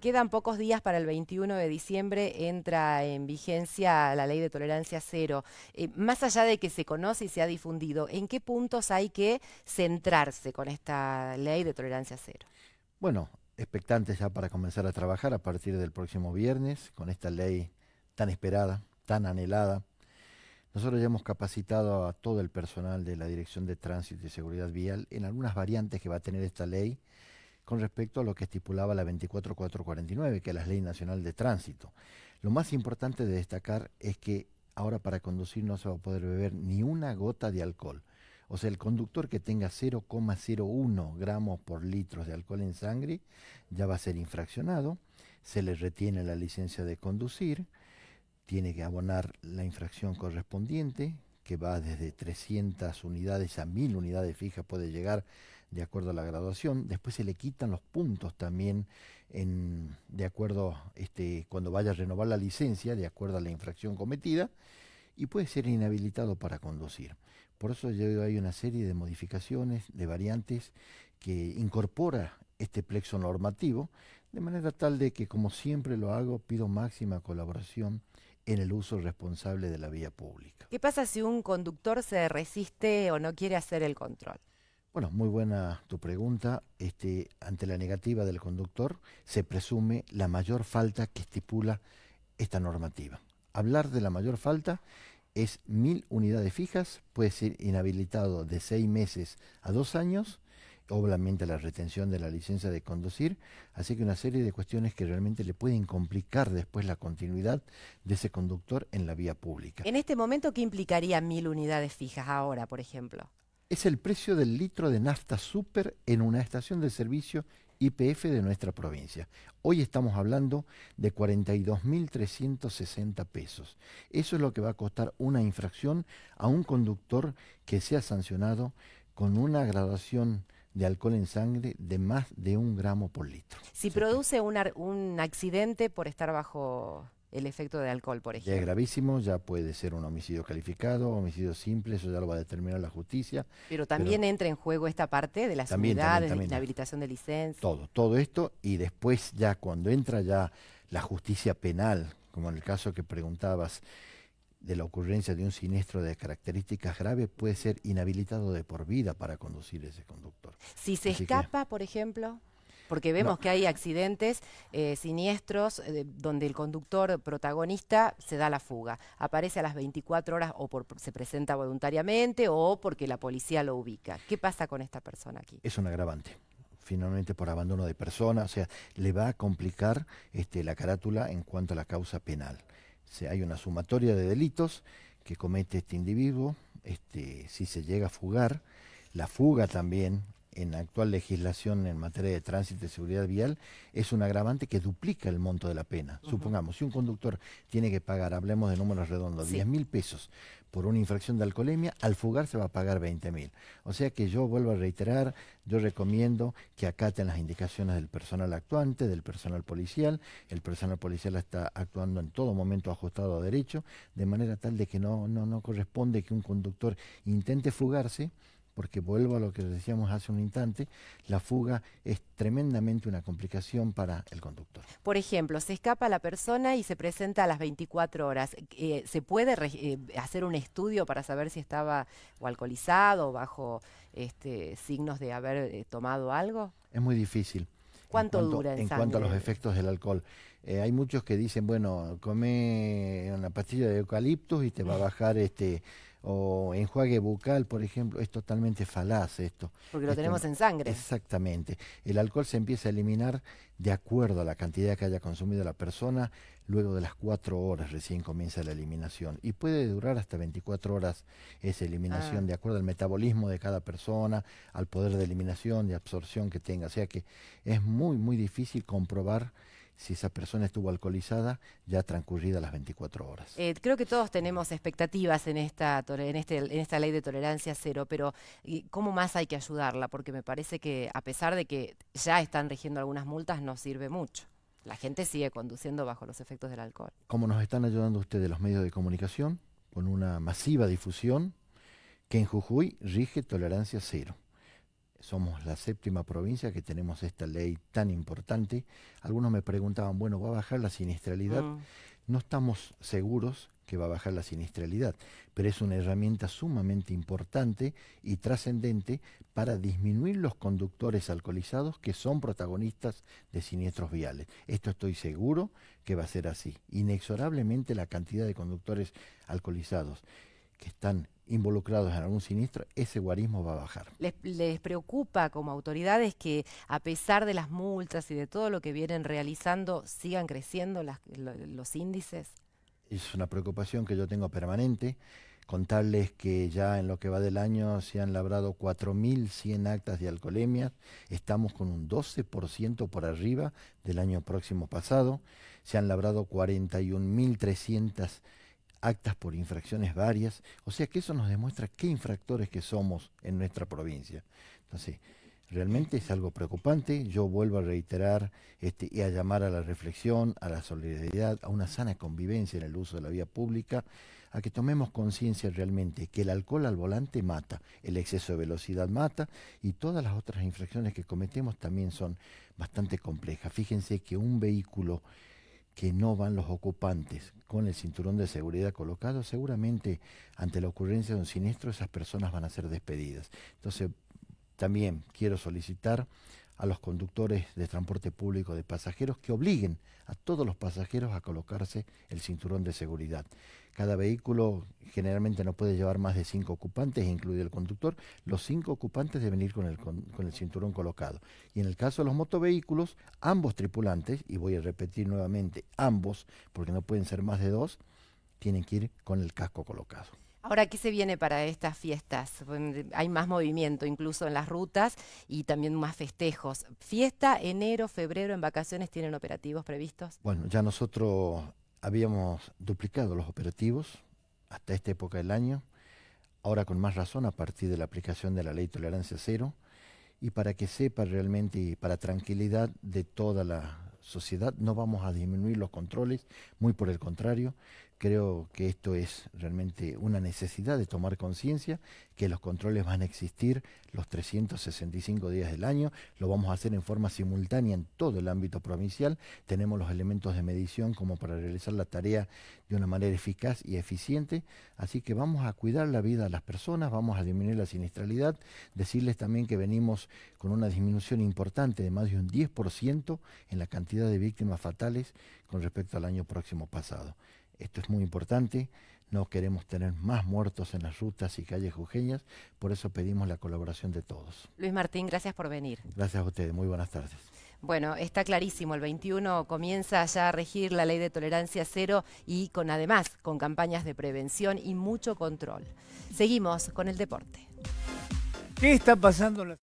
Quedan pocos días para el 21 de diciembre, entra en vigencia la ley de tolerancia cero. Eh, más allá de que se conoce y se ha difundido, ¿en qué puntos hay que centrarse con esta ley de tolerancia cero? Bueno, expectantes ya para comenzar a trabajar a partir del próximo viernes con esta ley tan esperada, tan anhelada. Nosotros ya hemos capacitado a todo el personal de la Dirección de Tránsito y Seguridad Vial en algunas variantes que va a tener esta ley con respecto a lo que estipulaba la 24449, que es la Ley Nacional de Tránsito. Lo más importante de destacar es que ahora para conducir no se va a poder beber ni una gota de alcohol. O sea, el conductor que tenga 0,01 gramos por litro de alcohol en sangre ya va a ser infraccionado, se le retiene la licencia de conducir, tiene que abonar la infracción correspondiente, que va desde 300 unidades a 1000 unidades fijas, puede llegar de acuerdo a la graduación. Después se le quitan los puntos también de acuerdo este, cuando vaya a renovar la licencia, de acuerdo a la infracción cometida, y puede ser inhabilitado para conducir. Por eso hay una serie de modificaciones, de variantes que incorpora este plexo normativo, de manera tal de que, como siempre lo hago, pido máxima colaboración en el uso responsable de la vía pública. ¿Qué pasa si un conductor se resiste o no quiere hacer el control? Bueno, muy buena tu pregunta. Este, ante la negativa del conductor se presume la mayor falta que estipula esta normativa. Hablar de la mayor falta es mil unidades fijas, puede ser inhabilitado de seis meses a dos años obviamente la retención de la licencia de conducir, así que una serie de cuestiones que realmente le pueden complicar después la continuidad de ese conductor en la vía pública. En este momento, ¿qué implicaría mil unidades fijas ahora, por ejemplo? Es el precio del litro de nafta super en una estación de servicio IPF de nuestra provincia. Hoy estamos hablando de 42.360 pesos. Eso es lo que va a costar una infracción a un conductor que sea sancionado con una graduación de alcohol en sangre de más de un gramo por litro. Si produce un, un accidente por estar bajo el efecto de alcohol, por ejemplo. Ya es gravísimo, ya puede ser un homicidio calificado, homicidio simple, eso ya lo va a determinar la justicia. Pero también entra en juego esta parte de la seguridad, de la inhabilitación de licencia. Todo, todo esto, y después ya cuando entra ya la justicia penal, como en el caso que preguntabas, de la ocurrencia de un siniestro de características graves puede ser inhabilitado de por vida para conducir ese conductor. Si se escapa, por ejemplo, porque vemos que hay accidentes eh, siniestros eh, donde el conductor protagonista se da la fuga, aparece a las 24 horas o se presenta voluntariamente o porque la policía lo ubica. ¿Qué pasa con esta persona aquí? Es un agravante finalmente por abandono de persona, o sea, le va a complicar este, la carátula en cuanto a la causa penal hay una sumatoria de delitos que comete este individuo, este, si se llega a fugar, la fuga también en la actual legislación en materia de tránsito y seguridad vial es un agravante que duplica el monto de la pena. Supongamos, si un conductor tiene que pagar, hablemos de números redondos, 10 mil pesos por una infracción de alcoholemia, al fugar se va a pagar 20 mil. O sea que yo vuelvo a reiterar, yo recomiendo que acaten las indicaciones del personal actuante, del personal policial. El personal policial está actuando en todo momento ajustado a derecho, de manera tal de que no, no, no corresponde que un conductor intente fugarse porque vuelvo a lo que decíamos hace un instante, la fuga es tremendamente una complicación para el conductor. Por ejemplo, se escapa la persona y se presenta a las 24 horas. Eh, ¿Se puede eh, hacer un estudio para saber si estaba alcoholizado o bajo este, signos de haber eh, tomado algo? Es muy difícil. ¿Cuánto en cuanto, dura en, en cuanto a los efectos del alcohol. hay muchos que dicen, bueno, come una pastilla de eucaliptus y te va a bajar este o enjuague bucal, por ejemplo, es totalmente falaz esto. Porque lo tenemos en sangre. Exactamente. El alcohol se empieza a eliminar de acuerdo a la cantidad que haya consumido la persona, luego de las cuatro horas recién comienza la eliminación. Y puede durar hasta 24 horas esa eliminación, ah. de acuerdo al metabolismo de cada persona, al poder de eliminación, de absorción que tenga. O sea que es muy, muy difícil comprobar si esa persona estuvo alcoholizada ya transcurrida las 24 horas. Eh, creo que todos tenemos expectativas en esta, este, en, esta ley de tolerancia cero, pero ¿cómo más hay que ayudarla? Porque me parece que a pesar de que ya están rigiendo algunas multas, no sirve mucho. La gente sigue conduciendo bajo los efectos del alcohol. ¿Cómo nos están ayudando ustedes los medios de comunicación, con una masiva difusión, que en Jujuy rige tolerancia cero somos la séptima provincia que tenemos esta ley tan importante. Algunos me preguntaban, bueno, ¿va a bajar la siniestralidad? Mm. No estamos seguros que va a bajar la siniestralidad, pero es una herramienta sumamente importante y trascendente para disminuir los conductores alcoholizados que son protagonistas de siniestros viales. Esto estoy seguro que va a ser así. Inexorablemente la cantidad de conductores alcoholizados que están involucrados en algún siniestro, ese guarismo va a bajar. Les, preocupa como autoridades que a pesar de las multas y de todo lo que vienen realizando, sigan creciendo los índices? Es una preocupación que yo tengo permanente. Contarles que ya en lo que va del año se han labrado 4.100 actas de alcoholemia. Estamos con un 12% por arriba del año próximo pasado. Se han labrado 41.300 actas por infracciones varias, o sea que eso nos demuestra qué infractores que somos en nuestra provincia. Entonces, realmente es algo preocupante, yo vuelvo a reiterar este, y a llamar a la reflexión, a la solidaridad, a una sana convivencia en el uso de la vía pública, a que tomemos conciencia realmente que el alcohol al volante mata, el exceso de velocidad mata y todas las otras infracciones que cometemos también son bastante complejas. Fíjense que un vehículo que no van los ocupantes con el cinturón de seguridad colocado, seguramente ante la ocurrencia de un siniestro esas personas van a ser despedidas. Entonces, también quiero solicitar a los conductores de transporte público de pasajeros que obliguen a todos los pasajeros a colocarse el cinturón de seguridad. Cada vehículo generalmente no puede llevar más de cinco ocupantes, incluido el conductor. Los cinco ocupantes deben ir con el, el cinturón colocado. Y en el caso de los motovehículos, ambos tripulantes, y voy a repetir nuevamente, ambos, porque no pueden ser más de dos, tienen que ir con el casco colocado. Ahora, ¿qué se viene para estas fiestas? Hay más movimiento incluso en las rutas y también más festejos. ¿Fiesta, enero, febrero, en vacaciones tienen operativos previstos? Bueno, ya nosotros habíamos duplicado los operativos hasta esta época del año, ahora con más razón a partir de la aplicación de la ley tolerancia cero y para que sepa realmente y para tranquilidad de toda la sociedad, no vamos a disminuir los controles, muy por el contrario, creo que esto es realmente una necesidad de tomar conciencia, que los controles van a existir los 365 días del año, lo vamos a hacer en forma simultánea en todo el ámbito provincial, tenemos los elementos de medición como para realizar la tarea de una manera eficaz y eficiente, así que vamos a cuidar la vida de las personas, vamos a disminuir la siniestralidad, decirles también que venimos con una disminución importante de más de un 10% en la cantidad de víctimas fatales con respecto al año próximo pasado. Esto es muy importante. No queremos tener más muertos en las rutas y calles jujeñas, por eso pedimos la colaboración de todos. Luis Martín, gracias por venir. Gracias a ustedes, muy buenas tardes. Bueno, está clarísimo, el 21 comienza ya a regir la ley de tolerancia cero y con además con campañas de prevención y mucho control. Seguimos con el deporte. ¿Qué está pasando?